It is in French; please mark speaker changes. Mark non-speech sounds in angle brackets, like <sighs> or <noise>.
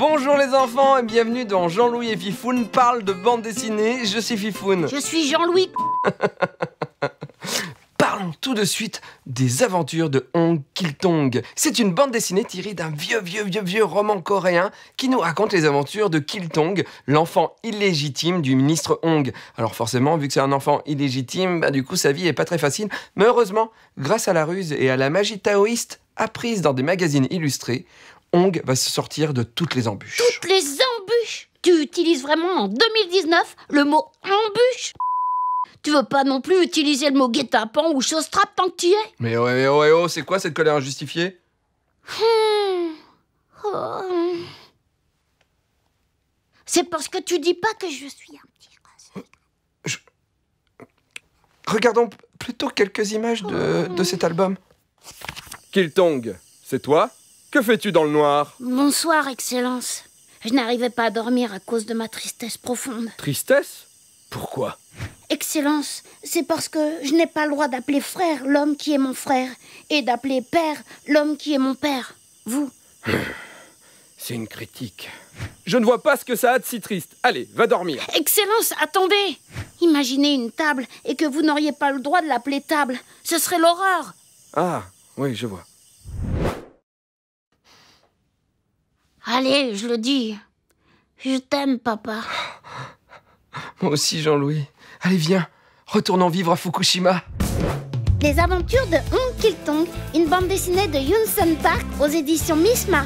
Speaker 1: Bonjour les enfants et bienvenue dans Jean-Louis et Fifoun parle de bande dessinée. Je suis Fifoun. Je
Speaker 2: suis Jean-Louis.
Speaker 1: <laughs> Parlons tout de suite des aventures de Hong Kiltong. C'est une bande dessinée tirée d'un vieux, vieux, vieux, vieux roman coréen qui nous raconte les aventures de Kiltong, l'enfant illégitime du ministre Hong. Alors forcément, vu que c'est un enfant illégitime, bah, du coup sa vie est pas très facile. Mais heureusement, grâce à la ruse et à la magie taoïste apprise dans des magazines illustrés, Ong va se sortir de toutes les embûches.
Speaker 2: Toutes les embûches Tu utilises vraiment en 2019 le mot embûche tu veux pas non plus utiliser le mot guet-apens ou chausse tant que tu es
Speaker 1: Mais oh, mais oh, oh c'est quoi cette colère injustifiée hmm. oh.
Speaker 2: C'est parce que tu dis pas que je suis un petit
Speaker 1: Regardons plutôt quelques images de, de cet album. Kiltong, c'est toi que fais-tu dans le noir
Speaker 2: Bonsoir, Excellence. Je n'arrivais pas à dormir à cause de ma tristesse profonde.
Speaker 1: Tristesse Pourquoi
Speaker 2: Excellence, c'est parce que je n'ai pas le droit d'appeler frère l'homme qui est mon frère et d'appeler père l'homme qui est mon père. Vous <sighs>
Speaker 1: C'est une critique. Je ne vois pas ce que ça a de si triste. Allez, va dormir.
Speaker 2: Excellence, attendez Imaginez une table et que vous n'auriez pas le droit de l'appeler table. Ce serait l'horreur.
Speaker 1: Ah, oui, je vois.
Speaker 2: Allez, je le dis. Je t'aime, papa.
Speaker 1: Moi aussi, Jean-Louis. Allez, viens. Retournons vivre à Fukushima.
Speaker 2: Les aventures de Hong Kiltong. tong une bande dessinée de Yun Park aux éditions Mismar.